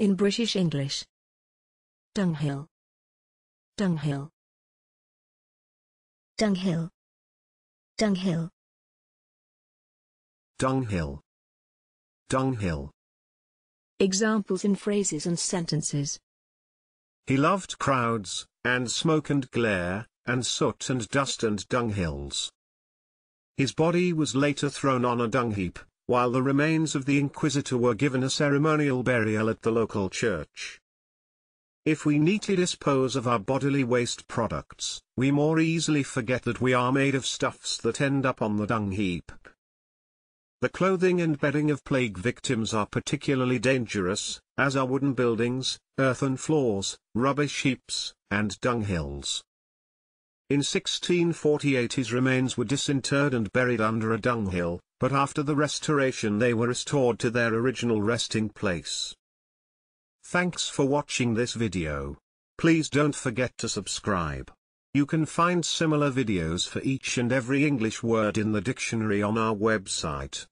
in British English. Dunghill. Dunghill. Dunghill. Dunghill. Dunghill. Dunghill. Examples in phrases and sentences. He loved crowds, and smoke and glare, and soot and dust and dunghills. His body was later thrown on a heap while the remains of the inquisitor were given a ceremonial burial at the local church. If we neatly dispose of our bodily waste products, we more easily forget that we are made of stuffs that end up on the dung heap. The clothing and bedding of plague victims are particularly dangerous, as are wooden buildings, earthen floors, rubbish heaps, and dunghills. In 1648 his remains were disinterred and buried under a dunghill, but after the restoration they were restored to their original resting place. Thanks for watching this video. Please don't forget to subscribe. You can find similar videos for each and every English word in the dictionary on our website.